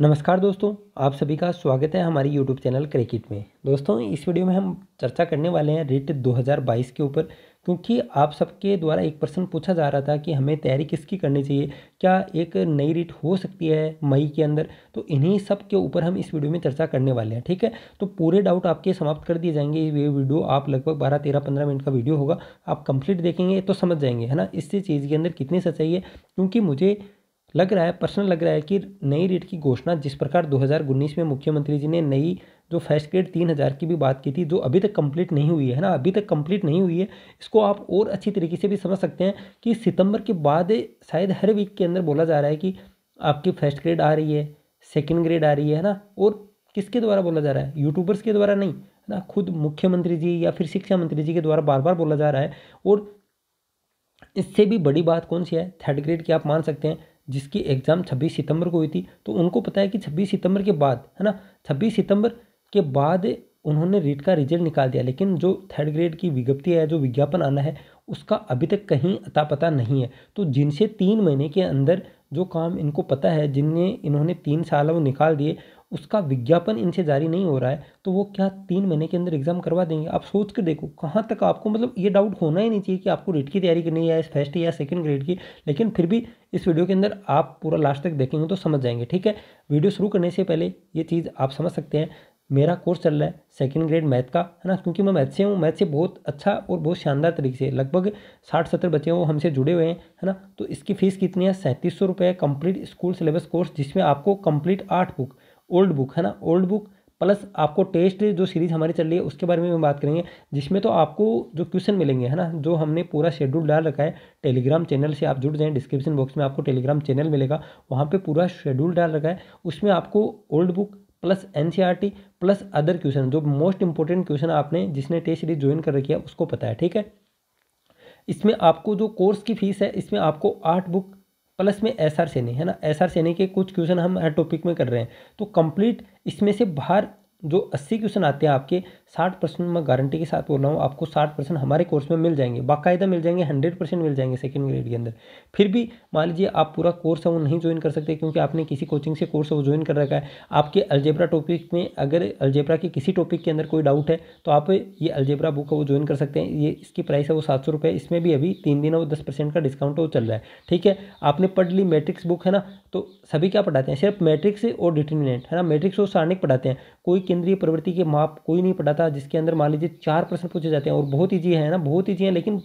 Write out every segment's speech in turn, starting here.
नमस्कार दोस्तों आप सभी का स्वागत है हमारी यूट्यूब चैनल क्रिकेट में दोस्तों इस वीडियो में हम चर्चा करने वाले हैं रिट 2022 के ऊपर क्योंकि आप सबके द्वारा एक प्रश्न पूछा जा रहा था कि हमें तैयारी किसकी करनी चाहिए क्या एक नई रिट हो सकती है मई के अंदर तो इन्हीं सब के ऊपर हम इस वीडियो में चर्चा करने वाले हैं ठीक है तो पूरे डाउट आपके समाप्त कर दिए जाएंगे ये वीडियो आप लगभग बारह तेरह पंद्रह मिनट का वीडियो होगा आप कंप्लीट देखेंगे तो समझ जाएंगे है ना इससे चीज़ के अंदर कितनी सच्चाई है क्योंकि मुझे लग रहा है प्रश्न लग रहा है कि नई रेट की घोषणा जिस प्रकार 2019 में मुख्यमंत्री जी ने नई जो फर्स्ट ग्रेड तीन हज़ार की भी बात की थी जो अभी तक कंप्लीट नहीं हुई है ना अभी तक कंप्लीट नहीं हुई है इसको आप और अच्छी तरीके से भी समझ सकते हैं कि सितंबर के बाद शायद हर वीक के अंदर बोला जा रहा है कि आपकी फर्स्ट ग्रेड आ रही है सेकेंड ग्रेड आ रही है ना और किसके द्वारा बोला जा रहा है यूट्यूबर्स के द्वारा नहीं है ना खुद मुख्यमंत्री जी या फिर शिक्षा मंत्री जी के द्वारा बार बार बोला जा रहा है और इससे भी बड़ी बात कौन सी है थर्ड ग्रेड की आप मान सकते हैं जिसकी एग्ज़ाम 26 सितंबर को हुई थी तो उनको पता है कि 26 सितंबर के बाद है ना 26 सितंबर के बाद उन्होंने रीट का रिजल्ट निकाल दिया लेकिन जो थर्ड ग्रेड की विज्ञप्ति है जो विज्ञापन आना है उसका अभी तक कहीं अता पता नहीं है तो जिनसे तीन महीने के अंदर जो काम इनको पता है जिनने इन्होंने तीन साल वो निकाल दिए उसका विज्ञापन इनसे जारी नहीं हो रहा है तो वो क्या तीन महीने के अंदर एग्ज़ाम करवा देंगे आप सोच के देखो कहाँ तक आपको मतलब ये डाउट होना ही नहीं चाहिए कि आपको रीट की तैयारी करनी है फर्स्ट या सेकेंड ग्रेड की लेकिन फिर भी इस वीडियो के अंदर आप पूरा लास्ट तक देखेंगे तो समझ जाएंगे ठीक है वीडियो शुरू करने से पहले ये चीज़ आप समझ सकते हैं मेरा कोर्स चल रहा है सेकेंड ग्रेड मैथ का है ना क्योंकि मैं मैथ से हूँ मैथ से बहुत अच्छा और बहुत शानदार तरीके से लगभग साठ सत्तर बच्चे वो हमसे जुड़े हुए हैं है ना तो इसकी फ़ीस कितनी है सैंतीस सौ रुपये कम्प्लीट स्कूल सिलेबस कोर्स जिसमें आपको कंप्लीट आठ बुक ओल्ड बुक है ना ओल्ड बुक प्लस आपको टेस्ट जो सीरीज़ हमारी चल रही है उसके बारे में हम बात करेंगे जिसमें तो आपको जो क्वेश्चन मिलेंगे है ना जो हमने पूरा शेड्यूल डाल रखा है टेलीग्राम चैनल से आप जुड़ जाएं डिस्क्रिप्शन बॉक्स में आपको टेलीग्राम चैनल मिलेगा वहाँ पे पूरा शेड्यूल डाल रखा है उसमें आपको old book plus N plus other question जो मोस्ट इंपॉर्टेंट क्वेश्चन आपने जिसने टेस्ट सीरीज ज्वाइन कर रखी है उसको पता है ठीक है इसमें आपको जो कोर्स की फीस है इसमें आपको आठ बुक प्लस में एस आर सेनी है ना एस आर सेनी के कुछ क्वेश्चन हम हर टॉपिक में कर रहे हैं तो कंप्लीट इसमें से बाहर जो अस्सी क्वेश्चन आते हैं आपके साठ परसेंट मैं गारंटी के साथ बोल रहा हूँ आपको साठ परसेंट हमारे कोर्स में मिल जाएंगे बाकायदा मिल जाएंगे हंड्रेड परसेंट मिल जाएंगे सेकेंड ग्रेड के अंदर फिर भी मान लीजिए आप पूरा कोर्स है वो नहीं ज्वाइन कर सकते क्योंकि आपने किसी कोचिंग से कोर्स वो ज्वाइन कर रखा है आपके अल्जेब्रा टॉपिक में अगर अल्जेब्रा के किसी टॉपिक के अंदर कोई डाउट है तो आप ये अल्जेब्रा बुक है वो ज्वाइन कर सकते हैं ये इसकी प्राइस है वो सात सौ रुपये इसमें भी अभी तीन दिन है वो दस परसेंट का डिस्काउंट वो चल रहा है ठीक है आपने पढ़ ली मैट्रिक्स बुक है ना तो सभी क्या पढ़ाते हैं सिर्फ मैट्रिक्स और डिटर्मिनेंट है ना मैट्रिक्स और सारणिक पढ़ाते हैं कोई केंद्रीय प्रवृत्ति के माप कोई नहीं पढ़ाते था जिसके अंदर मान लीजिए चार प्रश्न पूछे जाते हैं और बहुत ईजी है ना बहुत ईजी है लेकिन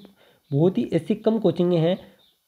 बहुत ही ऐसी कम कोचिंगें हैं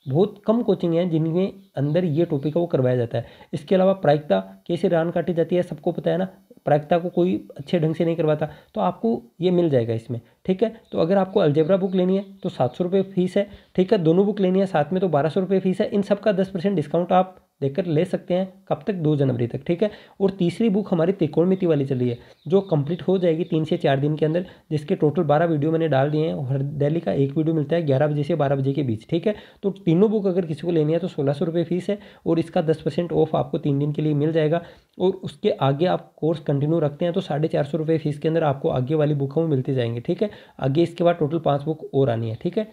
बहुत कम कोचिंग हैं जिनमें अंदर ये टॉपिक है वो करवाया जाता है इसके अलावा प्रायिकता कैसे रान काटी जाती है सबको पता है ना प्रायिकता को कोई अच्छे ढंग से नहीं करवाता तो आपको ये मिल जाएगा इसमें ठीक है तो अगर आपको अल्जेब्रा बुक लेनी है तो सात सौ रुपये फीस है ठीक है दोनों बुक लेनी है साथ में तो बारह सौ रुपये फीस है इन सब का दस परसेंट डिस्काउंट आप देखकर ले सकते हैं कब तक दो जनवरी तक ठीक है और तीसरी बुक हमारी त्रिकोणमिति वाली चली है जो कंप्लीट हो जाएगी तीन से चार दिन के अंदर जिसके टोटल बारह वीडियो मैंने डाल दिए हैं हर दिल्ली का एक वीडियो मिलता है ग्यारह बजे से बारह बजे के बीच ठीक है तो तीनों बुक अगर किसी को लेनी है तो सोलह सौ रुपये फीस है और इसका दस परसेंट ऑफ आपको तीन दिन के लिए मिल जाएगा और उसके आगे आप कोर्स कंटिन्यू रखते हैं तो साढ़े चार सौ रुपये फीस के अंदर आपको आगे वाली बुक हम मिलती जाएंगी ठीक है आगे इसके बाद टोटल पाँच बुक और आनी है ठीक है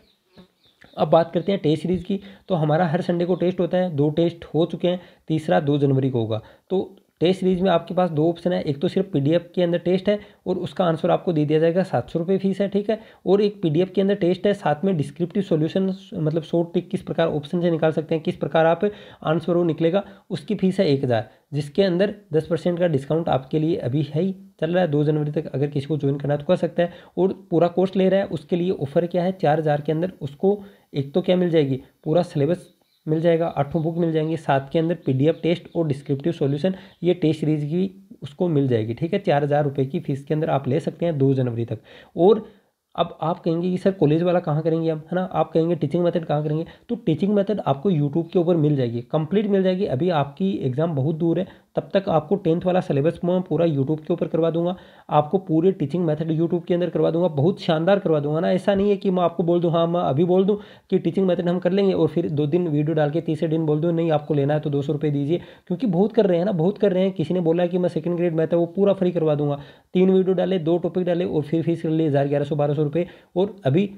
अब बात करते हैं टेस्ट सीरीज़ की तो हमारा हर संडे को टेस्ट होता है दो टेस्ट हो चुके हैं तीसरा दो जनवरी को होगा तो टेस्ट सीरीज़ में आपके पास दो ऑप्शन है एक तो सिर्फ पीडीएफ के अंदर टेस्ट है और उसका आंसर आपको दे दिया जाएगा सात सौ रुपये फीस है ठीक है और एक पीडीएफ के अंदर टेस्ट है साथ में डिस्क्रिप्टिव सॉल्यूशन मतलब शॉर्ट टिक किस प्रकार ऑप्शन से निकाल सकते हैं किस प्रकार आप आंसर वो निकलेगा उसकी फीस है एक हज़ार जिसके अंदर दस परसेंट का डिस्काउंट आपके लिए अभी है ही चल रहा है दो जनवरी तक अगर किसी को ज्वाइन करना तो कर सकता है और पूरा कोर्स ले रहा है उसके लिए ऑफर क्या है चार हज़ार के अंदर उसको एक तो क्या मिल जाएगी पूरा सिलेबस मिल जाएगा आठों बुक मिल जाएंगे सात के अंदर पी टेस्ट और डिस्क्रिप्टिव सॉल्यूशन ये टेस्ट सीरीज की उसको मिल जाएगी ठीक है चार हज़ार रुपये की फीस के अंदर आप ले सकते हैं दो जनवरी तक और अब आप कहेंगे कि सर कॉलेज वाला कहाँ करेंगे हम है ना आप कहेंगे टीचिंग मेथड कहाँ करेंगे तो टीचिंग मेथड आपको यूट्यूब के ऊपर मिल जाएगी कंप्लीट मिल जाएगी अभी आपकी एग्ज़ाम बहुत दूर है तब तक आपको टेंथ वाला सिलेबस मैं पूरा यूट्यूब के ऊपर करवा दूंगा आपको पूरे टीचिंग मेथड यूट्यूब के अंदर करवा दूंगा बहुत शानदार करवा दूंगा ना ऐसा नहीं है कि मैं आपको बोल दूँ हाँ मैं अभी बोल दूँ कि टीचिंग मेथड हम कर लेंगे और फिर दो दिन वीडियो डाल के तीसरे दिन बोल दूँ नहीं आपको लेना है तो दो सौ रुपये दीजिए क्योंकि बहुत कर रहे हैं ना बहुत कर रहे हैं किसी ने बोला कि मैं सेकंड ग्रेड मैथ है वो पूरा फ्री करवा दूंगा तीन वीडियो डाले दो टॉपिक डाले और फिर फीस कर लिए हज़ार ग्यारह सौ बारह सौ सौ रुपये और अभी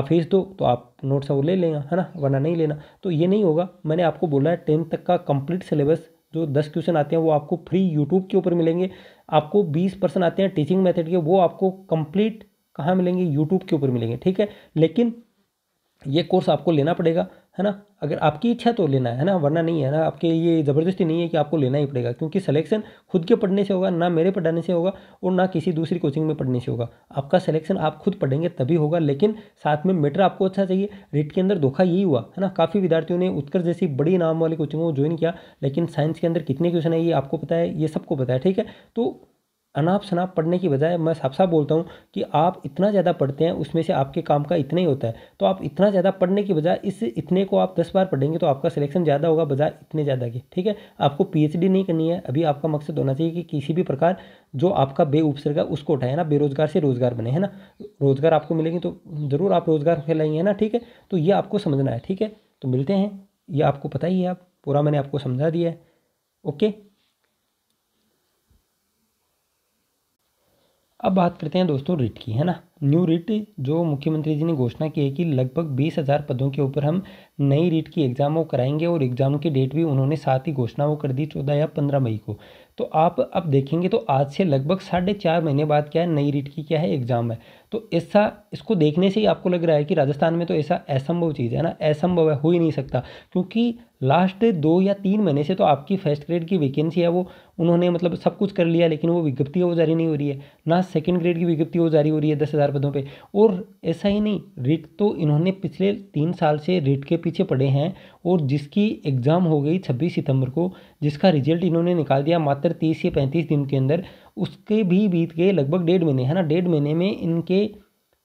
आप भेज दो तो आप नोट्स वो ले लेना है ना वरना नहीं लेना तो ये नहीं होगा मैंने आपको बोला है टेंथ तक का कंप्लीट सिलेबस जो दस क्वेश्चन आते हैं वो आपको फ्री यूट्यूब के ऊपर मिलेंगे आपको बीस परसेंट आते हैं टीचिंग मेथड के वो आपको कंप्लीट कहाँ मिलेंगे यूट्यूब के ऊपर मिलेंगे ठीक है लेकिन ये कोर्स आपको लेना पड़ेगा है ना अगर आपकी इच्छा तो लेना है ना वरना नहीं है ना आपके ये ज़बरदस्ती नहीं है कि आपको लेना ही पड़ेगा क्योंकि सिलेक्शन खुद के पढ़ने से होगा ना मेरे पढ़ाने से होगा और ना किसी दूसरी कोचिंग में पढ़ने से होगा आपका सिलेक्शन आप खुद पढ़ेंगे तभी होगा लेकिन साथ में मेटर आपको अच्छा चाहिए रेट के अंदर धोखा यही हुआ है ना काफ़ी विद्यार्थियों ने उत्कर्ष जैसी बड़ी नाम वाली कोचिंगों को ज्वाइन किया लेकिन साइंस के अंदर कितने क्वेश्चन है ये आपको पता है ये सबको पता है ठीक है तो अनाप शनाप पढ़ने की बजाय मैं साफ साफ बोलता हूँ कि आप इतना ज़्यादा पढ़ते हैं उसमें से आपके काम का इतना ही होता है तो आप इतना ज़्यादा पढ़ने की बजाय इस इतने को आप दस बार पढ़ेंगे तो आपका सिलेक्शन ज़्यादा होगा बजाय इतने ज़्यादा के ठीक है आपको पीएचडी नहीं करनी है अभी आपका मकसद होना चाहिए कि किसी भी प्रकार जो आपका बेउपसर्ग है उसको उठाए ना बेरोजगार से रोज़गार बने है ना रोज़गार आपको मिलेंगे तो ज़रूर आप रोज़गार फैलाएंगे ना ठीक है तो ये आपको समझना है ठीक है तो मिलते हैं ये आपको पता ही है आप पूरा मैंने आपको समझा दिया है ओके अब बात करते हैं दोस्तों रिट की है ना न्यू रिट जो मुख्यमंत्री जी ने घोषणा की है कि लगभग बीस हज़ार पदों के ऊपर हम नई रिट की एग्ज़ाम वो कराएंगे और एग्ज़ाम की डेट भी उन्होंने साथ ही घोषणा वो कर दी चौदह या पंद्रह मई को तो आप अब देखेंगे तो आज से लगभग साढ़े चार महीने बाद क्या है नई रिट की क्या है एग्ज़ाम है तो ऐसा इसको देखने से ही आपको लग रहा है कि राजस्थान में तो ऐसा असंभव चीज़ है ना असंभव है हो ही नहीं सकता क्योंकि लास्ट दो या तीन महीने से तो आपकी फर्स्ट ग्रेड की वैकेंसी है वो उन्होंने मतलब सब कुछ कर लिया लेकिन वो विज्ञप्ति वो जारी नहीं हो रही है ना सेकेंड ग्रेड की विज्ञप्ति वो जारी हो रही है दस हज़ार पदों पे और ऐसा ही नहीं रिट तो इन्होंने पिछले तीन साल से रिट के पीछे पड़े हैं और जिसकी एग्ज़ाम हो गई छब्बीस सितंबर को जिसका रिजल्ट इन्होंने निकाल दिया मात्र तीस से पैंतीस दिन के अंदर उसके भी बीत गए लगभग डेढ़ महीने है ना डेढ़ महीने में इनके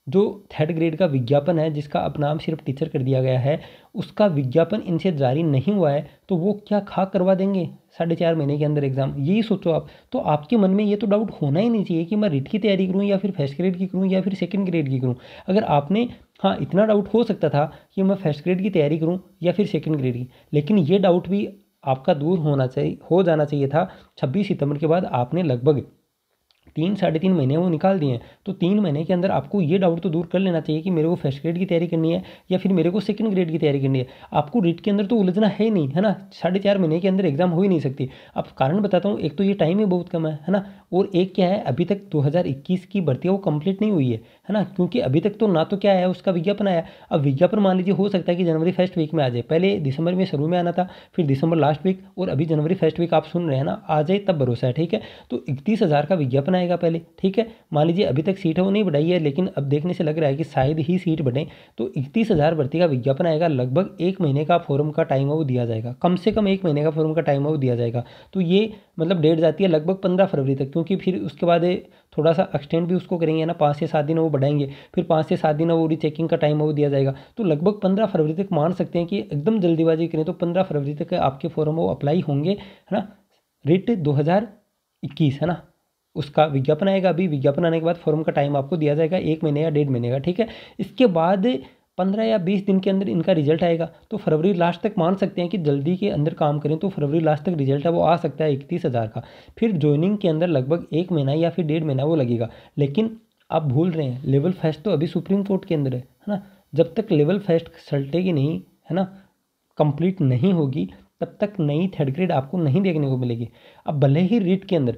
जो थर्ड ग्रेड का विज्ञापन है जिसका अपनाम सिर्फ टीचर कर दिया गया है उसका विज्ञापन इनसे जारी नहीं हुआ है तो वो क्या खा करवा देंगे साढ़े चार महीने के अंदर एग्ज़ाम यही सोचो आप तो आपके मन में ये तो डाउट होना ही नहीं चाहिए कि मैं रिट की तैयारी करूँ या फिर फर्स्ट ग्रेड की करूँ या फिर सेकेंड ग्रेड की करूँ अगर आपने हाँ इतना डाउट हो सकता था कि मैं फर्स्ट ग्रेड की तैयारी करूँ या फिर सेकेंड ग्रेड की लेकिन ये डाउट भी आपका दूर होना चाहिए हो जाना चाहिए था छब्बीस सितंबर के बाद आपने लगभग तीन साढ़े तीन महीने वो निकाल दिए हैं तो तीन महीने के अंदर आपको ये डाउट तो दूर कर लेना चाहिए कि मेरे को फर्स्ट ग्रेड की तैयारी करनी है या फिर मेरे को सेकंड ग्रेड की तैयारी करनी है आपको रिट के अंदर तो उलझना है नहीं है ना साढ़े चार महीने के अंदर एग्जाम हो ही नहीं सकती अब कारण बताता हूँ एक तो ये टाइम ही बहुत कम है है ना और एक क्या है अभी तक दो की भर्ती वो कंप्लीट नहीं हुई है है ना क्योंकि अभी तक तो ना तो क्या है उसका विज्ञापन आया अब विज्ञापन मान लीजिए हो सकता है कि जनवरी फर्स्ट वीक में आ जाए पहले दिसंबर में शुरू में आना था फिर दिसंबर लास्ट वीक और अभी जनवरी फर्स्ट वीक आप सुन रहे हैं ना आ जाए तब भरोसा है ठीक है तो इकतीस का विज्ञापन बनाएगा पहले ठीक है मान लीजिए अभी तक सीट है वो नहीं बढ़ाई है लेकिन अब देखने से लग रहा है कि शायद ही सीट बढ़े तो इकतीस हज़ार भर्ती का विज्ञापन आएगा लगभग एक महीने का फॉर्म का टाइम है वो दिया जाएगा कम से कम एक महीने का फॉर्म का टाइम है वो दिया जाएगा तो ये मतलब डेट जाती है लगभग पंद्रह फरवरी तक क्योंकि फिर उसके बाद थोड़ा सा एक्सटेंड भी उसको करेंगे ना पाँच से सात दिन वो बढ़ाएंगे फिर पाँच से सात दिन वो रीचेकिंग का टाइम वो दिया जाएगा तो लगभग पंद्रह फरवरी तक मान सकते हैं कि एकदम जल्दीबाजी करें तो पंद्रह फरवरी तक आपके फॉर्म वो अप्लाई होंगे है ना रिट दो हज़ार इक्कीस है ना उसका विज्ञापन आएगा अभी विज्ञापन आने के बाद फॉर्म का टाइम आपको दिया जाएगा एक महीने या डेढ़ महीने का ठीक है इसके बाद पंद्रह या बीस दिन के अंदर इनका रिजल्ट आएगा तो फरवरी लास्ट तक मान सकते हैं कि जल्दी के अंदर काम करें तो फरवरी लास्ट तक रिजल्ट है वो आ सकता है इकतीस हज़ार का फिर ज्वाइनिंग के अंदर लगभग एक महीना या फिर डेढ़ महीना वो लगेगा लेकिन आप भूल रहे हैं लेवल फेस्ट तो अभी सुप्रीम कोर्ट के अंदर है है ना जब तक लेवल फेस्ट सल्टेगी नहीं है ना कंप्लीट नहीं होगी तब तक नई थर्ड ग्रेड आपको नहीं देखने को मिलेगी अब भले ही रीट के अंदर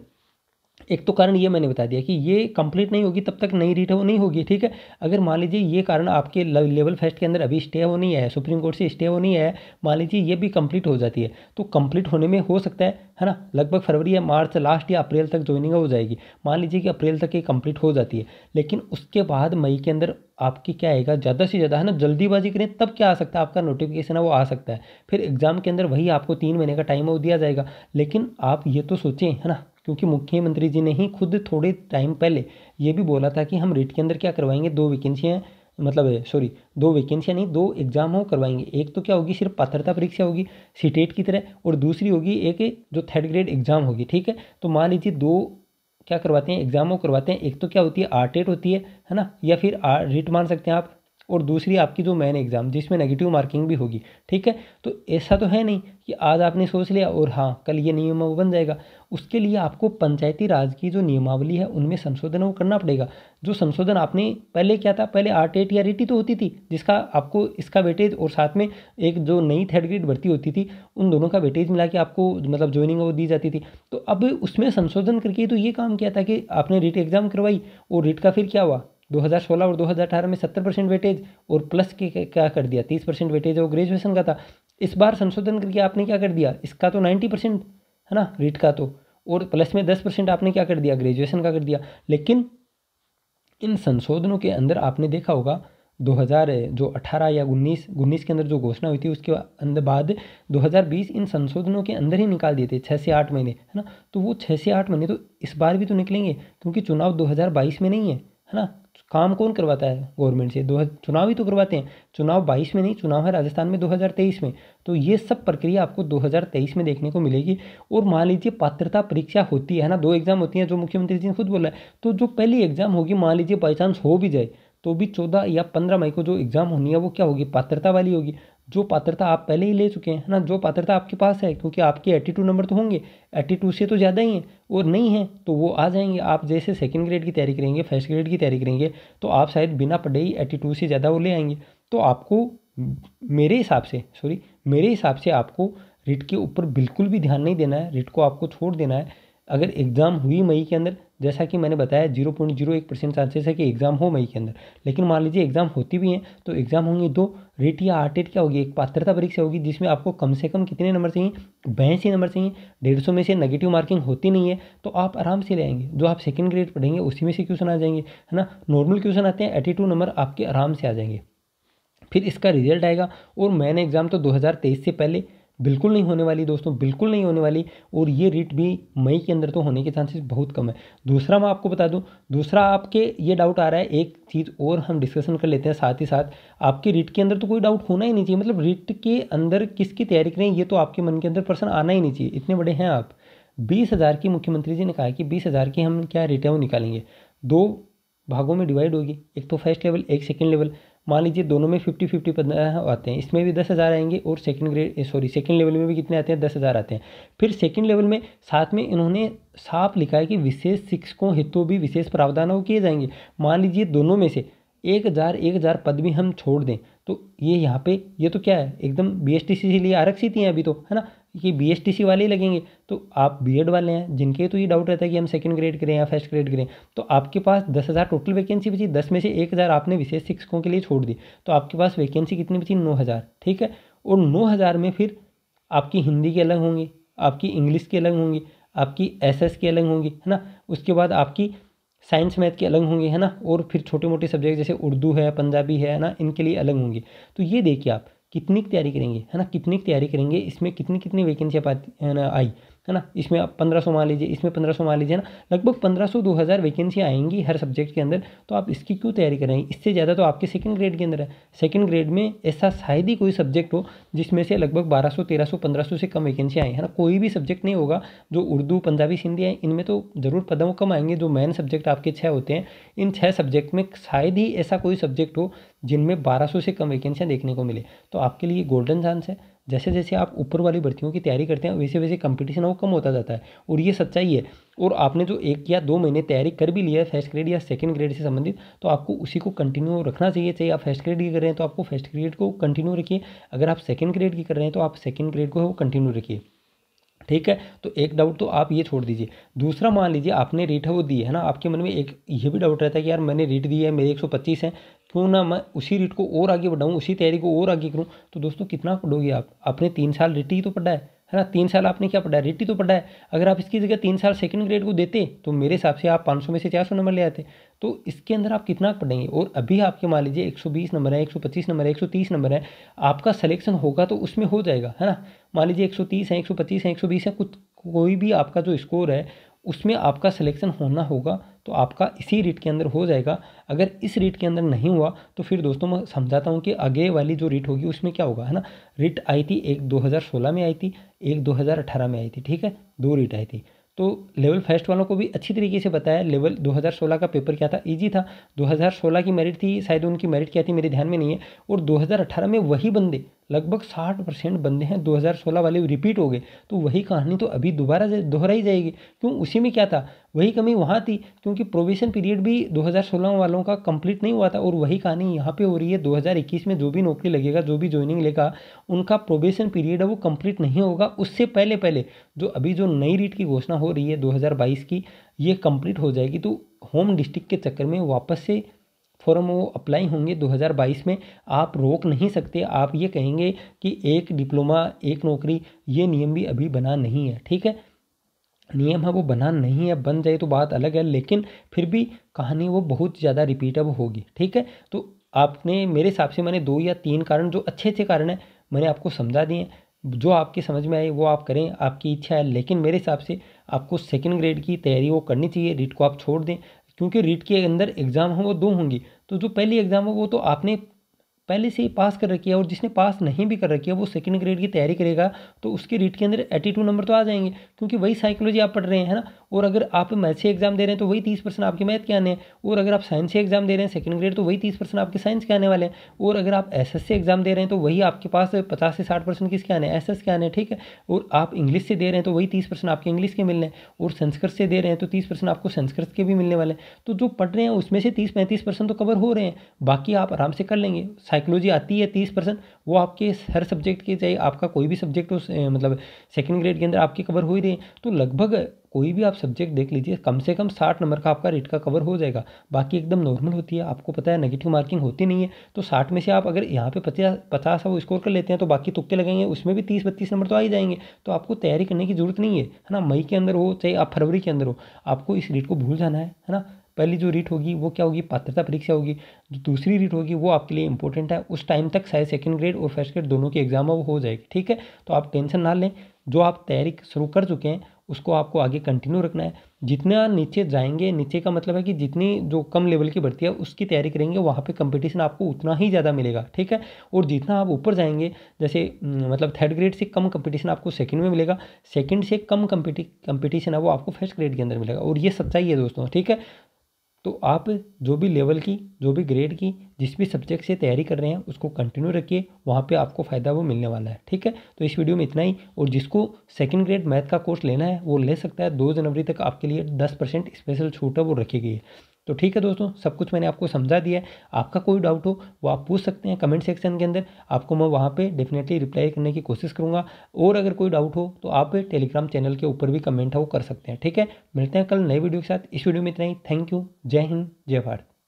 एक तो कारण ये मैंने बता दिया कि ये कंप्लीट नहीं होगी तब तक नई रीट है वो नहीं होगी ठीक है अगर मान लीजिए ये कारण आपके लेवल फर्स्ट के अंदर अभी स्टे हो नहीं है सुप्रीम कोर्ट से स्टे हो नहीं है मान लीजिए ये भी कंप्लीट हो जाती है तो कंप्लीट होने में हो सकता है है ना लगभग फरवरी या मार्च लास्ट या अप्रैल तक ज्वाइनिंग हो जाएगी मान लीजिए कि अप्रैल तक ये कंप्लीट हो जाती है लेकिन उसके बाद मई के अंदर आपकी क्या आएगा ज़्यादा से ज़्यादा है ना जल्दीबाजी करें तब क्या आ सकता है आपका नोटिफिकेशन है वो आ सकता है फिर एग्ज़ाम के अंदर वही आपको तीन महीने का टाइम हो वो दिया जाएगा लेकिन आप ये तो सोचें है ना क्योंकि मुख्यमंत्री जी ने ही खुद थोड़े टाइम पहले ये भी बोला था कि हम रेट के अंदर क्या करवाएंगे दो वैकेंसियाँ मतलब सॉरी दो वैकेंसियाँ नहीं दो एग्ज़ाम हो करवाएंगे एक तो क्या होगी सिर्फ पात्रता परीक्षा होगी सीटेट e की तरह और दूसरी होगी एक जो थर्ड ग्रेड एग्ज़ाम होगी ठीक है तो मान लीजिए दो क्या करवाते हैं एग्ज़ाम हो करवाते हैं एक तो क्या होती है आर टेट e होती है है ना या फिर रिट e मान सकते हैं आप और दूसरी आपकी जो मैन एग्ज़ाम जिसमें नेगेटिव मार्किंग भी होगी ठीक है तो ऐसा तो है नहीं कि आज आपने सोच लिया और हाँ कल ये नियम वो बन जाएगा उसके लिए आपको पंचायती राज की जो नियमावली है उनमें संशोधन वो करना पड़ेगा जो संशोधन आपने पहले क्या था पहले आर टेट या रेटी तो होती थी जिसका आपको इसका वेटेज और साथ में एक जो नई थर्ड ग्रेड भर्ती होती थी उन दोनों का वेटेज मिला के आपको मतलब ज्वाइनिंग वो दी जाती थी तो अब उसमें संशोधन करके तो ये काम किया था कि आपने रिट एग्ज़ाम करवाई और रिट का फिर क्या हुआ 2016 और 2018 में 70 परसेंट वेटेज और प्लस के क्या कर दिया 30 परसेंट वेटेज वो ग्रेजुएशन का था इस बार संशोधन करके आपने क्या कर दिया इसका तो 90 परसेंट है ना रीट का तो और प्लस में दस परसेंट आपने क्या कर दिया ग्रेजुएशन का कर दिया लेकिन इन संशोधनों के अंदर आपने देखा होगा 2000 जो 18 या 19 19 के अंदर जो घोषणा हुई थी उसके अंदर बाद 2020 इन संशोधनों के अंदर ही निकाल दिए थे छः से आठ महीने है ना तो वो छः से आठ महीने तो इस बार भी तो निकलेंगे क्योंकि चुनाव 2022 में नहीं है है ना काम कौन करवाता है गवर्नमेंट से दो चुनाव ही तो करवाते हैं चुनाव 22 में नहीं चुनाव है राजस्थान में 2023 में तो ये सब प्रक्रिया आपको 2023 में देखने को मिलेगी और मान लीजिए पात्रता परीक्षा होती है ना दो एग्ज़ाम होती हैं जो मुख्यमंत्री जी ने खुद बोला है तो जो पहली एग्ज़ाम होगी मान लीजिए बाई हो भी जाए तो भी चौदह या पंद्रह मई को जो एग्ज़ाम होनी है वो क्या होगी पात्रता वाली होगी जो पात्रता आप पहले ही ले चुके हैं ना जो पात्रता आपके पास है क्योंकि आपके एट्टी टू नंबर तो होंगे एट्टी टू से तो ज़्यादा ही हैं और नहीं हैं तो वो आ जाएंगे आप जैसे सेकंड ग्रेड की तैयारी करेंगे फर्स्ट ग्रेड की तैयारी करेंगे तो आप शायद बिना पढ़े ही एट्टी टू से ज़्यादा वो ले आएंगे तो आपको मेरे हिसाब से सॉरी मेरे हिसाब से आपको रिट के ऊपर बिल्कुल भी ध्यान नहीं देना है रिट को आपको छोड़ देना है अगर एग्ज़ाम हुई मई के अंदर जैसा कि मैंने बताया जीरो पॉइंट जीरो एक परसेंट चांसेस है कि एग्ज़ाम हो मई के अंदर लेकिन मान लीजिए एग्ज़ाम होती भी हैं तो एग्ज़ाम होंगे दो रेट या आठ रेट क्या होगी एक पात्रता परीक्षा होगी जिसमें आपको कम से कम कितने नंबर चाहिए बयासी नंबर चाहिए डेढ़ सौ में से नेगेटिव मार्किंग होती नहीं है तो आप आराम से ले आएंगे जो आप सेकेंड ग्रेड पढ़ेंगे उसी में से क्वेश्चन आ जाएंगे है ना नॉर्मल क्वेश्चन आते हैं एटी टू नंबर आपके आराम से आ जाएंगे फिर इसका रिजल्ट आएगा और मैंने एग्ज़ाम तो तेईस से पहले बिल्कुल नहीं होने वाली दोस्तों बिल्कुल नहीं होने वाली और ये रीट भी मई के अंदर तो होने के चांसेस बहुत कम है दूसरा मैं आपको बता दूं दूसरा आपके ये डाउट आ रहा है एक चीज़ और हम डिस्कशन कर लेते हैं साथ ही साथ आपके रीट के अंदर तो कोई डाउट होना ही नहीं चाहिए मतलब रीट के अंदर किसकी तैयारी करें ये तो आपके मन के अंदर पर्सन आना ही नहीं चाहिए इतने बड़े हैं आप बीस हज़ार की मुख्यमंत्री जी ने कहा कि बीस हज़ार की हम क्या रिटर्न निकालेंगे दो भागों में डिवाइड होगी एक तो फर्स्ट लेवल एक सेकेंड लेवल मान लीजिए दोनों में फिफ्टी फिफ्टी पंद्रह आते हैं इसमें भी दस हज़ार आएंगे और second grade sorry second level में भी कितने आते हैं दस हज़ार आते हैं फिर सेकंड लेवल में साथ में इन्होंने साफ लिखा है कि विशेष शिक्षकों हेतु भी विशेष प्रावधान वो किए जाएंगे मान लीजिए दोनों में से एक हज़ार एक हज़ार पद भी हम छोड़ दें तो ये यहाँ पे ये तो क्या है एकदम बी एस टी सी लिए आरक्षित हैं अभी तो है ना ये बीएसटीसी वाले ही लगेंगे तो आप बीएड वाले हैं जिनके तो ये डाउट रहता है कि हम सेकंड ग्रेड करें या फर्स्ट ग्रेड करें तो आपके पास दस हज़ार टोटल वैकेंसी बची दस में से एक हज़ार आपने विशेष शिक्षकों के लिए छोड़ दी तो आपके पास वैकेंसी कितनी बची नौ हज़ार ठीक है और नौ हज़ार में फिर आपकी हिंदी के अलग होंगी आपकी इंग्लिश के अलग होंगी आपकी एस के अलग होंगी है ना उसके बाद आपकी साइंस मैथ के अलग होंगे है ना और फिर छोटे मोटे सब्जेक्ट जैसे उर्दू है पंजाबी है ना इनके लिए अलग होंगे तो ये देखिए आप कितनी की तैयारी करेंगे है ना कितनी की तैयारी करेंगे इसमें कितनी कितनी वैकेंसी आई है ना इसमें आप पंद्रह सौ मान लीजिए इसमें पंद्रह सौ मान लीजिए ना लगभग पंद्रह सौ दो हज़ार वैकेंसी आएंगी हर सब्जेक्ट के अंदर तो आप इसकी क्यों तैयारी करेंगे इससे ज़्यादा तो आपके सेकंड ग्रेड के अंदर है सेकंड ग्रेड में ऐसा शायद ही कोई सब्जेक्ट हो जिसमें से लगभग बारह सौ तेरह सौ पंद्रह सौ से कम वैकेंसी आए है ना कोई भी सब्जेक्ट नहीं होगा जो उर्दू पंजाबी सिंधी है इनमें तो ज़रूर पदों कम आएंगे जो मेन सब्जेक्ट आपके छः होते हैं इन छः सब्जेक्ट में शायद ही ऐसा कोई सब्जेक्ट हो जिनमें बारह सौ से कम वैकेंसियाँ देखने को मिले तो आपके लिए गोल्डन चांस है जैसे जैसे आप ऊपर वाली भर्तियों की तैयारी करते हैं वैसे वैसे कंपटीशन वो कम होता जाता है और ये सच्चाई है और आपने जो एक या दो महीने तैयारी कर भी लिया है फर्स्ट ग्रेड या सेकंड ग्रेड से संबंधित तो आपको उसी को कंटिन्यू रखना चाहिए चाहे आप फर्स्ट ग्रेड की कर रहे हैं तो आपको फर्स्ट ग्रेड को कंटिन्यू रखिए अगर आप सेकेंड ग्रेड की कर रहे हैं तो आप सेकेंड ग्रेड को कंटिन्यू रखिए ठीक है तो एक डाउट तो आप ये छोड़ दीजिए दूसरा मान लीजिए आपने रेट है वो दी है ना आपके मन में एक ये भी डाउट रहता है कि यार मैंने रेट दी है मेरे एक सौ पच्चीस है क्यों ना मैं उसी रेट को और आगे बढ़ाऊँ उसी तैयारी को और आगे करूँ तो दोस्तों कितना पढ़ोगे आप आपने तीन साल रिट ही तो पढ़ा है है ना तीन साल आपने क्या पढ़ा है ही तो पढ़ा है अगर आप इसकी जगह तीन साल सेकंड ग्रेड को देते तो मेरे हिसाब से आप सौ में से सौ नंबर ले आते तो इसके अंदर आप कितना पढ़ेंगे और अभी आपके मान लीजिए बीस नंबर है पच्चीस नंबर है तीस नंबर है आपका सलेक्शन होगा तो उसमें हो जाएगा है ना मान लीजिए तीस है एक है बीस है कुछ कोई भी आपका जो स्कोर है उसमें आपका सिलेक्शन होना होगा तो आपका इसी रेट के अंदर हो जाएगा अगर इस रेट के अंदर नहीं हुआ तो फिर दोस्तों मैं समझाता हूँ कि आगे वाली जो रेट होगी उसमें क्या होगा है ना रेट आई थी एक 2016 में आई थी एक 2018 में आई थी ठीक है दो रेट आई थी तो लेवल फर्स्ट वालों को भी अच्छी तरीके से बताया लेवल 2016 का पेपर क्या था इजी था 2016 की मेरिट थी शायद उनकी मेरिट क्या थी मेरे ध्यान में नहीं है और 2018 में वही बंदे लगभग साठ परसेंट बंदे हैं 2016 वाले रिपीट हो गए तो वही कहानी तो अभी दोबारा दोहराई जाएगी क्यों उसी में क्या था वही कमी वहाँ थी क्योंकि प्रोबेशन पीरियड भी 2016 वालों का कंप्लीट नहीं हुआ था और वही कहानी यहाँ पे हो रही है 2021 में जो भी नौकरी लगेगा जो भी ज्वाइनिंग लेगा उनका प्रोबेशन पीरियड है वो कंप्लीट नहीं होगा उससे पहले पहले जो अभी जो नई रीट की घोषणा हो रही है दो की ये कंप्लीट हो जाएगी तो होम डिस्ट्रिक्ट के चक्कर में वापस से फॉर्म वो अप्लाई होंगे 2022 में आप रोक नहीं सकते आप ये कहेंगे कि एक डिप्लोमा एक नौकरी ये नियम भी अभी बना नहीं है ठीक है नियम है वो बना नहीं है बन जाए तो बात अलग है लेकिन फिर भी कहानी वो बहुत ज़्यादा रिपीटअप होगी ठीक है तो आपने मेरे हिसाब से मैंने दो या तीन कारण जो अच्छे अच्छे कारण हैं मैंने आपको समझा दिए जो आपके समझ में आए वो आप करें आपकी इच्छा है लेकिन मेरे हिसाब से आपको सेकंड ग्रेड की तैयारी वो करनी चाहिए रिट को आप छोड़ दें क्योंकि रीट के अंदर एग्ज़ाम हैं वो दो होंगी तो जो पहली एग्ज़ाम है वो तो आपने पहले से ही पास कर रखी है और जिसने पास नहीं भी कर रखी है वो सेकेंड ग्रेड की तैयारी करेगा तो उसके रीट के अंदर एटी टू नंबर तो आ जाएंगे क्योंकि वही साइकोलॉजी आप पढ़ रहे हैं ना और अगर आप मैथ से एग्जाम दे रहे हैं तो वही तीस परसेंट आपके मैथ के आने हैं और अगर आप साइंस से एग्जाम दे रहे हैं सेकंड ग्रेड तो वही तीस परसेंट आपके साइंस के आने वाले हैं और अगर आप एस से एग्जाम दे रहे हैं तो वही आपके पास पचास से साठ परसेंट किसके आने हैं एस के आने हैं ठीक है और आप इंग्लिश से दे रहे हैं तो वही तीस परसेंट आपके इंग्लिश के मिलने हैं और संस्कृत से दे रहे हैं तो तीस परसेंट आपको संस्कृत के भी मिलने वाले हैं तो जो पढ़ रहे हैं उसमें से तीस पैंतीस परसेंट तो कवर हो रहे हैं बाकी आप आराम से कर लेंगे साइकोलॉजी आती है तीस परसेंट वो आपके हर सब्जेक्ट के चाहे आपका कोई भी सब्जेक्ट उस मतलब सेकेंड ग्रेड के अंदर आपके कवर हो ही रहे तो लगभग कोई भी आप सब्जेक्ट देख लीजिए कम से कम साठ नंबर का आपका रेट का कवर हो जाएगा बाकी एकदम नॉर्मल होती है आपको पता है नेगेटिव मार्किंग होती नहीं है तो साठ में से आप अगर यहाँ पे पचास पचास वो स्कोर कर लेते हैं तो बाकी तुक्के लगेंगे उसमें भी तीस बत्तीस नंबर तो आ ही जाएंगे तो आपको तैयारी करने की जरूरत नहीं है है ना मई के अंदर हो चाहे आप फरवरी के अंदर हो आपको इस रेट को भूल जाना है है ना पहली जो रीट होगी वो क्या होगी पात्रता परीक्षा होगी जो दूसरी रीट होगी वो आपके लिए इंपॉर्टेंट है उस टाइम तक शायद सेकंड ग्रेड और फर्स्ट ग्रेड दोनों की एग्जाम वो हो जाएगी ठीक है तो आप टेंशन ना लें जो आप तैयारी शुरू कर चुके हैं उसको आपको आगे कंटिन्यू रखना है जितना नीचे जाएंगे नीचे का मतलब है कि जितनी जो कम लेवल की भर्ती है उसकी तैयारी करेंगे वहाँ पे कंपटीशन आपको उतना ही ज़्यादा मिलेगा ठीक है और जितना आप ऊपर जाएंगे जैसे मतलब थर्ड ग्रेड से कम कंपटीशन आपको सेकंड में मिलेगा सेकंड से कम कंपटीशन है वो आपको फर्स्ट ग्रेड के अंदर मिलेगा और ये सच्चाई है दोस्तों ठीक है तो आप जो भी लेवल की जो भी ग्रेड की जिस भी सब्जेक्ट से तैयारी कर रहे हैं उसको कंटिन्यू रखिए वहाँ पे आपको फ़ायदा वो मिलने वाला है ठीक है तो इस वीडियो में इतना ही और जिसको सेकंड ग्रेड मैथ का कोर्स लेना है वो ले सकता है दो जनवरी तक आपके लिए दस परसेंट स्पेशल छूट है वो रखी गई है तो ठीक है दोस्तों सब कुछ मैंने आपको समझा दिया है आपका कोई डाउट हो वो आप पूछ सकते हैं कमेंट सेक्शन के अंदर आपको मैं वहाँ पे डेफिनेटली रिप्लाई करने की कोशिश करूँगा और अगर कोई डाउट हो तो आप टेलीग्राम चैनल के ऊपर भी कमेंट है वो कर सकते हैं ठीक है मिलते हैं कल नए वीडियो के साथ इस वीडियो में इतना ही थैंक यू जय हिंद जय भारत